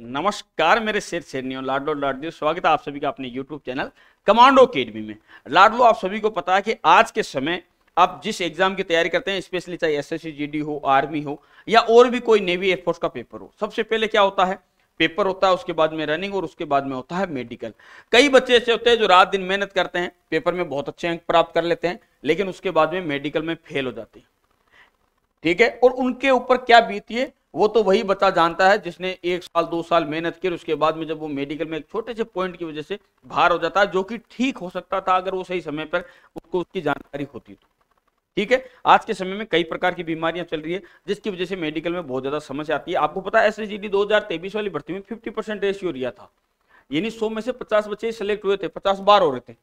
नमस्कार मेरे शेर शेरनियों लाडलो लाडियो स्वागत है आप सभी का अपने यूट्यूब चैनल कमांडो अकेडमी में लाडलो आप सभी को पता है कि आज के समय आप जिस एग्जाम की तैयारी करते हैं स्पेशली चाहे एस एस हो आर्मी हो या और भी कोई नेवी एयरफोर्स का पेपर हो सबसे पहले क्या होता है पेपर होता है उसके बाद में रनिंग और उसके बाद में होता है मेडिकल कई बच्चे ऐसे होते हैं जो रात दिन मेहनत करते हैं पेपर में बहुत अच्छे अंक प्राप्त कर लेते हैं लेकिन उसके बाद में मेडिकल में फेल हो जाते हैं ठीक है और उनके ऊपर क्या बीती है वो तो वही बता जानता है जिसने एक साल दो साल मेहनत की उसके बाद में जब वो मेडिकल में एक छोटे से पॉइंट की वजह से बाहर हो जाता है जो कि ठीक हो सकता था अगर वो सही समय पर उसको उसकी जानकारी होती तो ठीक है आज के समय में कई प्रकार की बीमारियां चल रही है जिसकी वजह से मेडिकल में बहुत ज्यादा समस्या आती है आपको पता है एस एस वाली भर्ती में फिफ्टी परसेंट रेशियो रिया था यानी सौ में से पचास बच्चे सेलेक्ट हुए थे पचास बार हो रहे थे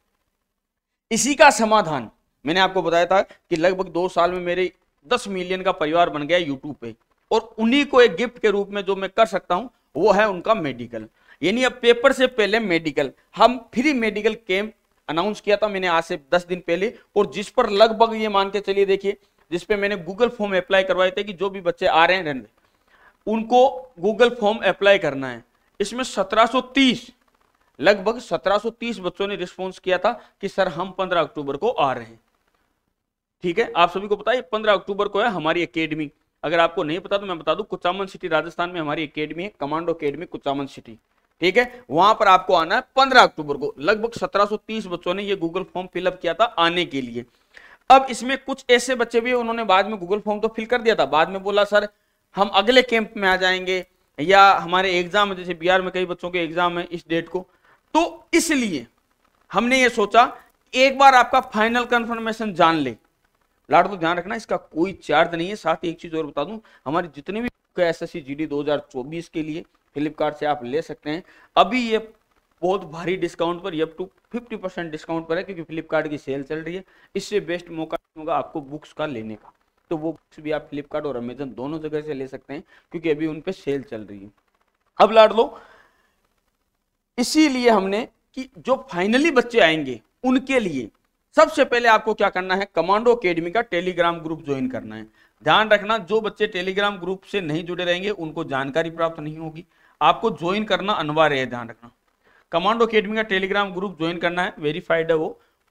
इसी का समाधान मैंने आपको बताया था कि लगभग दो साल में मेरे दस मिलियन का परिवार बन गया यूट्यूब पे और उन्हीं को एक गिफ्ट के रूप में जो मैं कर सकता हूं वो है उनका मेडिकल यानी अब पेपर से पहले मेडिकल हम फ्री मेडिकल कैंप अनाउंस किया था मैंने आज से दस दिन पहले और जिस पर लगभग ये मान के चलिए देखिए पे मैंने गूगल फॉर्म अप्लाई करवाए थे कि जो भी बच्चे आ रहे हैं रनवे उनको गूगल फॉर्म अप्लाई करना है इसमें 1730 लगभग 1730 बच्चों ने रिस्पॉन्स किया था कि सर हम 15 अक्टूबर को आ रहे हैं ठीक है आप सभी को बताइए पंद्रह 15 अक्टूबर को है हमारी अकेडमी अगर आपको नहीं पता तो मैं बता दूं कुचामन सिटी राजस्थान में हमारी अकेडमी है कमांडो अकेडमी कुचामन सिटी ठीक है वहां पर आपको आना है पंद्रह अक्टूबर को लगभग 1730 बच्चों ने ये गूगल फॉर्म फिलअप किया था आने के लिए अब इसमें कुछ ऐसे बच्चे भी उन्होंने बाद में गूगल फॉर्म तो फिल कर दिया था बाद में बोला सर हम अगले कैंप में आ जाएंगे या हमारे एग्जाम है जैसे बिहार में कई बच्चों के एग्जाम है इस डेट को तो इसलिए हमने ये सोचा एक बार आपका फाइनल कंफर्मेशन जान ले लाड तो ध्यान रखना इसका कोई चार्ज नहीं है साथ ही एक चीज़ और बता दूं हमारे जितने भी S S C G D के लिए फ्लिपकार्ट से आप ले सकते हैं अभी ये बहुत भारी डिस्काउंट पर अप टू 50 परसेंट डिस्काउंट पर है क्योंकि फ्लिपकार्ट की सेल चल रही है इससे बेस्ट मौका होगा आपको बुक्स का लेने का तो वो बुक्स भी आप फ्लिपकार्ट और अमेजन दोनों जगह से ले सकते हैं क्योंकि अभी उन पर सेल चल रही है अब लाड लो इसीलिए हमने कि जो फाइनली बच्चे आएंगे उनके लिए सबसे पहले आपको क्या करना है कमांडो अकेडमी का टेलीग्राम ग्रुप ज्वाइन करना है ध्यान रखना जो बच्चे टेलीग्राम ग्रुप से नहीं जुड़े रहेंगे उनको जानकारी प्राप्त नहीं होगी आपको ज्वाइन करना अनिवार्य है ध्यान रखना कमांडो अकेडमी का टेलीग्राम ग्रुप ज्वाइन करना है वेरीफाइड है वो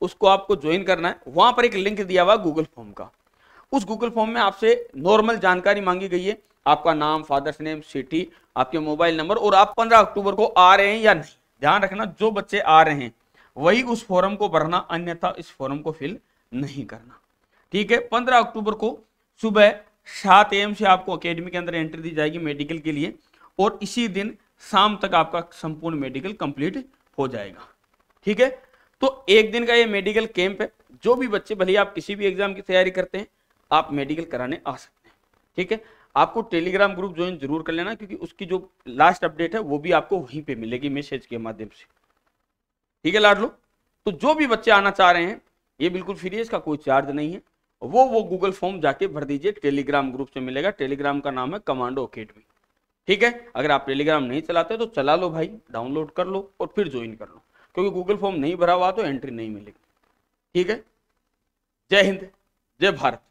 उसको आपको ज्वाइन करना है वहां पर एक लिंक दिया हुआ गूगल फॉर्म का उस गूगल फॉर्म में आपसे नॉर्मल जानकारी मांगी गई है आपका नाम फादर्स नेम सिटी आपके मोबाइल नंबर और आप पंद्रह अक्टूबर को आ रहे हैं या नहीं ध्यान रखना जो बच्चे आ रहे हैं वही उस फॉरम को भरना अन्यथा इस फॉरम को फिल नहीं करना ठीक है पंद्रह अक्टूबर को सुबह सात एम से आपको अकेडमी के अंदर एंट्री दी जाएगी मेडिकल के लिए और इसी दिन शाम तक आपका संपूर्ण मेडिकल कंप्लीट हो जाएगा ठीक है तो एक दिन का ये मेडिकल कैंप है जो भी बच्चे भले आप किसी भी एग्जाम की तैयारी करते हैं आप मेडिकल कराने आ सकते हैं ठीक है आपको टेलीग्राम ग्रुप ज्वाइन जरूर कर लेना क्योंकि उसकी जो लास्ट अपडेट है वो भी आपको वहीं पे मिलेगी मैसेज के माध्यम से ठीक है लाडलो तो जो भी बच्चे आना चाह रहे हैं ये बिल्कुल फ्री है इसका कोई चार्ज नहीं है वो वो गूगल फॉर्म जाके भर दीजिए टेलीग्राम ग्रुप से मिलेगा टेलीग्राम का नाम है कमांडो अकेडमी ठीक है अगर आप टेलीग्राम नहीं चलाते तो चला लो भाई डाउनलोड कर लो और फिर ज्वाइन कर लो क्योंकि गूगल फॉर्म नहीं भरा हुआ तो एंट्री नहीं मिलेगी ठीक है जय हिंद जय भारत